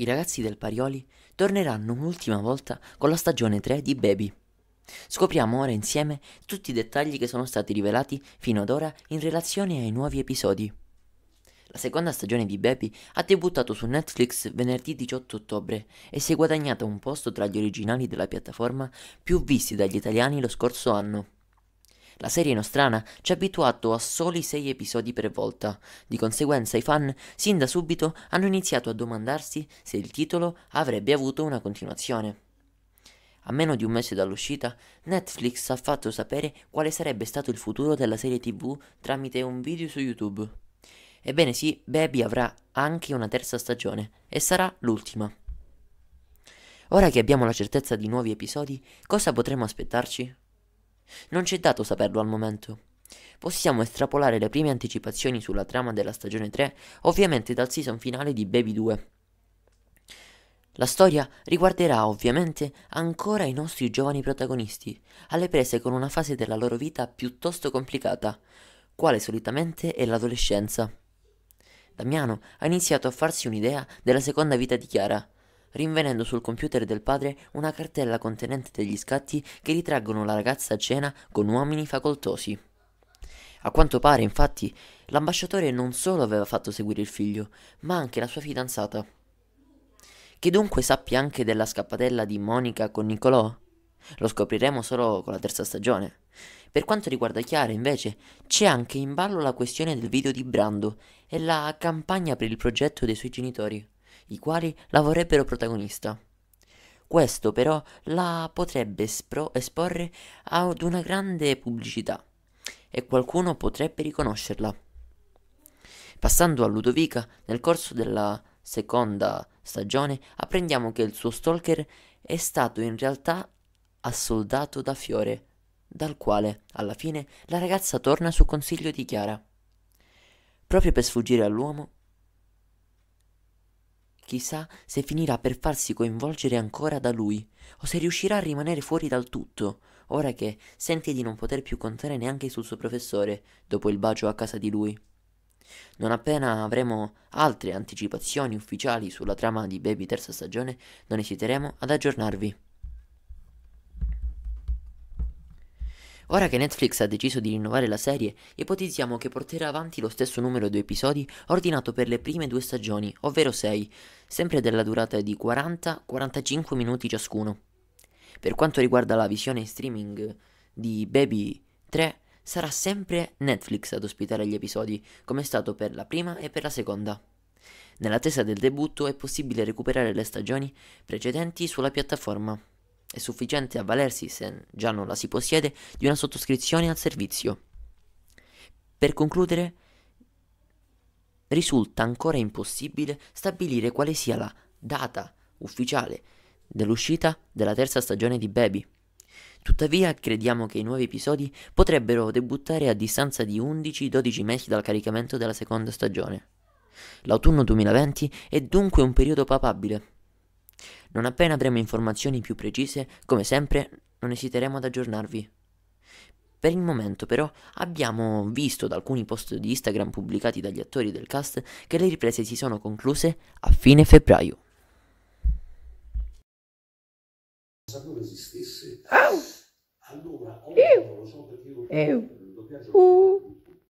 I ragazzi del Parioli torneranno un'ultima volta con la stagione 3 di Baby. Scopriamo ora insieme tutti i dettagli che sono stati rivelati fino ad ora in relazione ai nuovi episodi. La seconda stagione di Baby ha debuttato su Netflix venerdì 18 ottobre e si è guadagnata un posto tra gli originali della piattaforma più visti dagli italiani lo scorso anno. La serie nostrana ci ha abituato a soli 6 episodi per volta, di conseguenza i fan sin da subito hanno iniziato a domandarsi se il titolo avrebbe avuto una continuazione. A meno di un mese dall'uscita, Netflix ha fatto sapere quale sarebbe stato il futuro della serie TV tramite un video su YouTube. Ebbene sì, Baby avrà anche una terza stagione e sarà l'ultima. Ora che abbiamo la certezza di nuovi episodi, cosa potremo aspettarci? Non ci è dato saperlo al momento. Possiamo estrapolare le prime anticipazioni sulla trama della stagione 3, ovviamente dal season finale di Baby 2. La storia riguarderà ovviamente ancora i nostri giovani protagonisti, alle prese con una fase della loro vita piuttosto complicata, quale solitamente è l'adolescenza. Damiano ha iniziato a farsi un'idea della seconda vita di Chiara, rinvenendo sul computer del padre una cartella contenente degli scatti che ritraggono la ragazza a cena con uomini facoltosi. A quanto pare, infatti, l'ambasciatore non solo aveva fatto seguire il figlio, ma anche la sua fidanzata. Che dunque sappia anche della scappatella di Monica con Nicolò? Lo scopriremo solo con la terza stagione. Per quanto riguarda Chiara, invece, c'è anche in ballo la questione del video di Brando e la campagna per il progetto dei suoi genitori i quali la vorrebbero protagonista. Questo però la potrebbe espro- esporre ad una grande pubblicità e qualcuno potrebbe riconoscerla. Passando a Ludovica, nel corso della seconda stagione apprendiamo che il suo stalker è stato in realtà assoldato da Fiore, dal quale alla fine la ragazza torna su consiglio di Chiara. Proprio per sfuggire all'uomo, Chissà se finirà per farsi coinvolgere ancora da lui, o se riuscirà a rimanere fuori dal tutto, ora che sente di non poter più contare neanche sul suo professore, dopo il bacio a casa di lui. Non appena avremo altre anticipazioni ufficiali sulla trama di Baby terza stagione, non esiteremo ad aggiornarvi. Ora che Netflix ha deciso di rinnovare la serie, ipotizziamo che porterà avanti lo stesso numero di episodi ordinato per le prime due stagioni, ovvero 6, sempre della durata di 40-45 minuti ciascuno. Per quanto riguarda la visione in streaming di Baby 3, sarà sempre Netflix ad ospitare gli episodi, come è stato per la prima e per la seconda. Nell'attesa del debutto è possibile recuperare le stagioni precedenti sulla piattaforma è sufficiente avvalersi, se già non la si possiede, di una sottoscrizione al servizio. Per concludere, risulta ancora impossibile stabilire quale sia la data ufficiale dell'uscita della terza stagione di Baby. Tuttavia crediamo che i nuovi episodi potrebbero debuttare a distanza di 11-12 mesi dal caricamento della seconda stagione. L'autunno 2020 è dunque un periodo papabile non appena avremo informazioni più precise, come sempre, non esiteremo ad aggiornarvi. Per il momento però abbiamo visto da alcuni post di Instagram pubblicati dagli attori del cast che le riprese si sono concluse a fine febbraio. Sapevo esistesse. Allora, io, io, io, io,